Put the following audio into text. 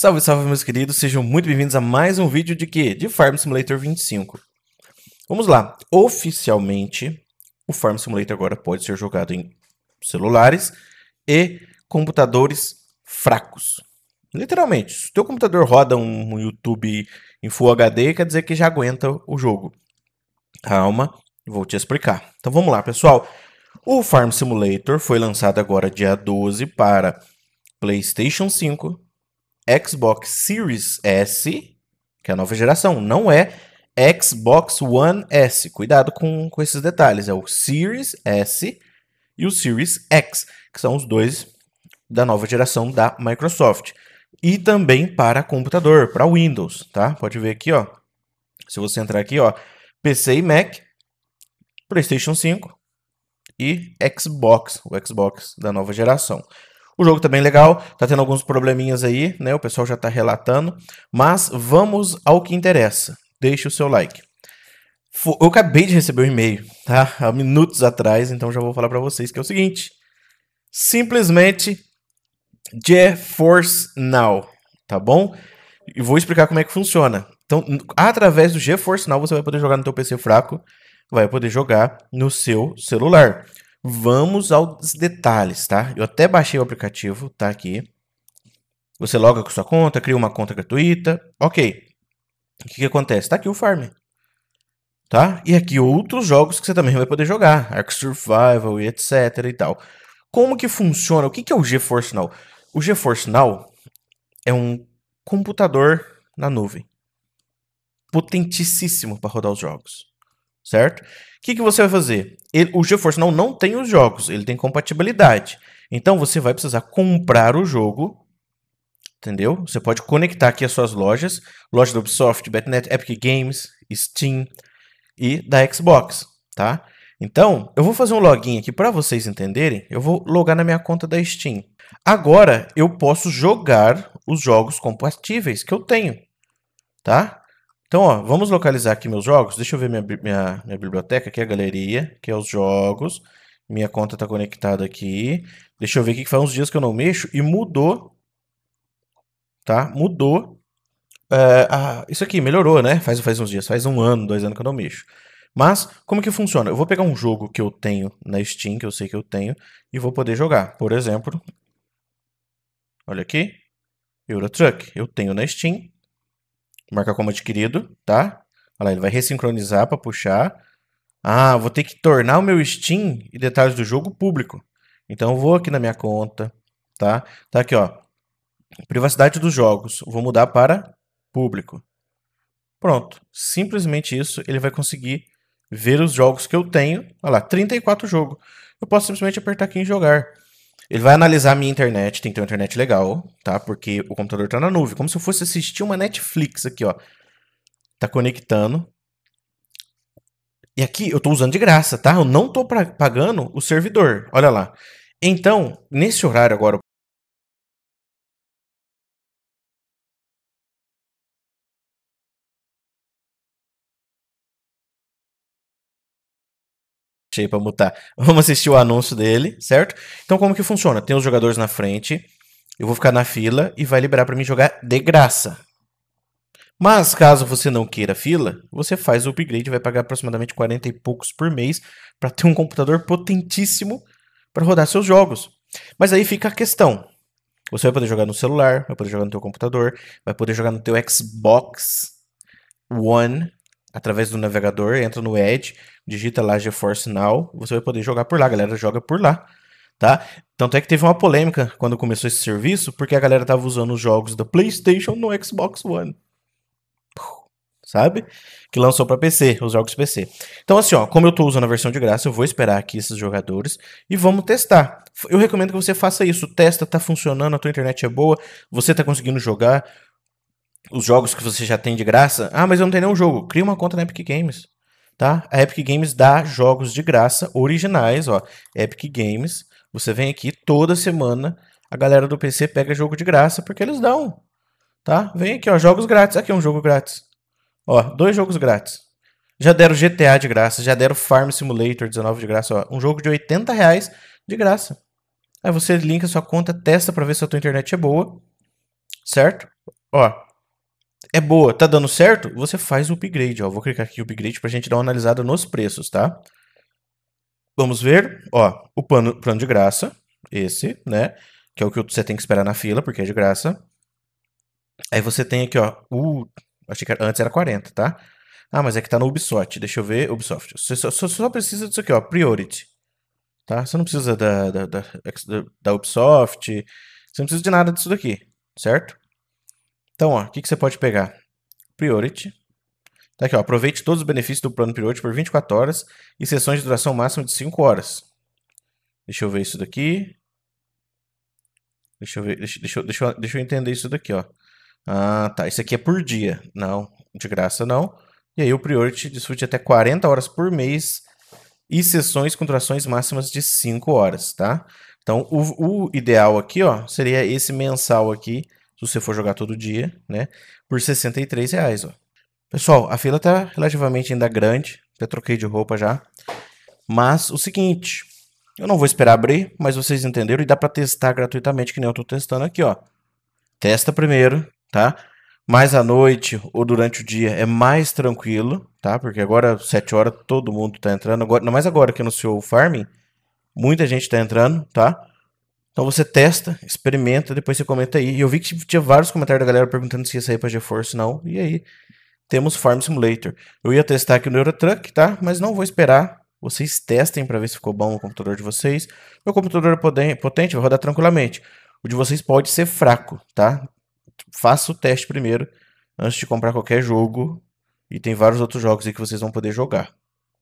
Salve, salve, meus queridos, sejam muito bem-vindos a mais um vídeo de quê? De Farm Simulator 25. Vamos lá, oficialmente, o Farm Simulator agora pode ser jogado em celulares e computadores fracos. Literalmente, se o teu computador roda um YouTube em Full HD, quer dizer que já aguenta o jogo. Calma, vou te explicar. Então vamos lá, pessoal. O Farm Simulator foi lançado agora dia 12 para PlayStation 5, Xbox Series S, que é a nova geração, não é Xbox One S. Cuidado com, com esses detalhes. É o Series S e o Series X, que são os dois da nova geração da Microsoft. E também para computador, para Windows, tá? Pode ver aqui, ó. Se você entrar aqui, ó, PC e Mac, PlayStation 5 e Xbox, o Xbox da nova geração. O jogo também tá legal, tá tendo alguns probleminhas aí, né? O pessoal já tá relatando. Mas vamos ao que interessa. Deixe o seu like. Eu acabei de receber um e-mail, tá? Há minutos atrás, então já vou falar para vocês que é o seguinte. Simplesmente GeForce Now, tá bom? E vou explicar como é que funciona. Então, através do GeForce Now você vai poder jogar no teu PC fraco, vai poder jogar no seu celular. Vamos aos detalhes, tá? Eu até baixei o aplicativo, tá aqui. Você loga com sua conta, cria uma conta gratuita. Ok. O que, que acontece? Tá aqui o farm. Tá? E aqui outros jogos que você também vai poder jogar. Ark Survival e etc e tal. Como que funciona? O que, que é o GeForce Now? O GeForce Now é um computador na nuvem. Potentíssimo para rodar os jogos certo? O que, que você vai fazer? Ele, o GeForce Now não tem os jogos, ele tem compatibilidade. Então você vai precisar comprar o jogo, entendeu? Você pode conectar aqui as suas lojas, loja da Ubisoft, Betnet, Epic Games, Steam e da Xbox, tá? Então, eu vou fazer um login aqui para vocês entenderem. Eu vou logar na minha conta da Steam. Agora eu posso jogar os jogos compatíveis que eu tenho, tá? Então, ó, vamos localizar aqui meus jogos. Deixa eu ver minha, minha, minha biblioteca, que é a galeria, que é os jogos. Minha conta está conectada aqui. Deixa eu ver aqui que faz uns dias que eu não mexo e mudou. Tá? Mudou. Eh, isso aqui melhorou, né? Faz, faz uns dias, faz um ano, dois anos que eu não mexo. Mas, como que funciona? Eu vou pegar um jogo que eu tenho na Steam, que eu sei que eu tenho, e vou poder jogar. Por exemplo, olha aqui, Euro Truck. Eu tenho na Steam, marcar como adquirido, tá? Olha lá, ele vai ressincronizar para puxar. Ah, vou ter que tornar o meu Steam e detalhes do jogo público. Então vou aqui na minha conta, tá? Tá aqui, ó. Privacidade dos jogos. Vou mudar para público. Pronto. Simplesmente isso, ele vai conseguir ver os jogos que eu tenho. Olha lá, 34 jogos. Eu posso simplesmente apertar aqui em jogar. Ele vai analisar a minha internet, tem que ter uma internet legal, tá? Porque o computador tá na nuvem. Como se eu fosse assistir uma Netflix aqui, ó. Tá conectando. E aqui eu tô usando de graça, tá? Eu não tô pagando o servidor. Olha lá. Então, nesse horário agora, para mutar. Vamos assistir o anúncio dele, certo? Então como que funciona? Tem os jogadores na frente, eu vou ficar na fila e vai liberar para mim jogar de graça. Mas caso você não queira fila, você faz o upgrade, vai pagar aproximadamente 40 e poucos por mês para ter um computador potentíssimo para rodar seus jogos. Mas aí fica a questão. Você vai poder jogar no celular, vai poder jogar no teu computador, vai poder jogar no teu Xbox One através do navegador, entra no Edge, digita lá GeForce Now, você vai poder jogar por lá, a galera joga por lá, tá? Tanto é que teve uma polêmica quando começou esse serviço, porque a galera tava usando os jogos da PlayStation no Xbox One. Sabe? Que lançou para PC, os jogos PC. Então, assim, ó, como eu tô usando a versão de graça, eu vou esperar aqui esses jogadores e vamos testar. Eu recomendo que você faça isso. Testa, tá funcionando, a tua internet é boa, você tá conseguindo jogar os jogos que você já tem de graça. Ah, mas eu não tenho nenhum jogo. Cria uma conta na Epic Games, tá? A Epic Games dá jogos de graça originais, ó. Epic Games, você vem aqui toda semana, a galera do PC pega jogo de graça porque eles dão, tá? Vem aqui, ó, jogos grátis. Aqui é um jogo grátis. Ó, dois jogos grátis. Já deram GTA de graça, já deram Farm Simulator 19 de graça, ó. Um jogo de 80 reais de graça. Aí você linka sua conta, testa para ver se a tua internet é boa, certo? Ó, é boa, tá dando certo, você faz o upgrade. Ó. Vou clicar aqui em upgrade para a gente dar uma analisada nos preços, tá? Vamos ver, ó, o plano, plano de graça, esse, né? Que é o que você tem que esperar na fila, porque é de graça. Aí você tem aqui, ó, o... Achei que antes era 40, tá? Ah, mas é que tá no Ubisoft, deixa eu ver, Ubisoft. Você só, só, só precisa disso aqui, ó, Priority. Tá? Você não precisa da, da, da, da Ubisoft, você não precisa de nada disso daqui, certo? Então, o que, que você pode pegar? Priority. Tá aqui, ó, aproveite todos os benefícios do plano Priority por 24 horas e sessões de duração máxima de 5 horas. Deixa eu ver isso daqui. Deixa eu ver, deixa, deixa, deixa, deixa eu entender isso daqui, ó. Ah, tá, isso aqui é por dia. Não, de graça não. E aí o Priority desfrute até 40 horas por mês e sessões com durações máximas de 5 horas, tá? Então, o, o ideal aqui, ó, seria esse mensal aqui, se você for jogar todo dia, né? Por 63 reais, ó. Pessoal, a fila tá relativamente ainda grande, até troquei de roupa já. Mas o seguinte, eu não vou esperar abrir, mas vocês entenderam e dá para testar gratuitamente, que nem eu tô testando aqui, ó. Testa primeiro, tá? Mais à noite ou durante o dia é mais tranquilo, tá? Porque agora 7 horas todo mundo tá entrando, agora, não mais agora que no seu farming, muita gente tá entrando, tá? Então você testa, experimenta, depois você comenta aí. E eu vi que tinha vários comentários da galera perguntando se ia sair para GeForce não. E aí temos Farm Simulator. Eu ia testar aqui no Eurotruck, tá? Mas não vou esperar. Vocês testem para ver se ficou bom o computador de vocês. Meu computador é potente, vai rodar tranquilamente. O de vocês pode ser fraco, tá? Faça o teste primeiro antes de comprar qualquer jogo. E tem vários outros jogos aí que vocês vão poder jogar.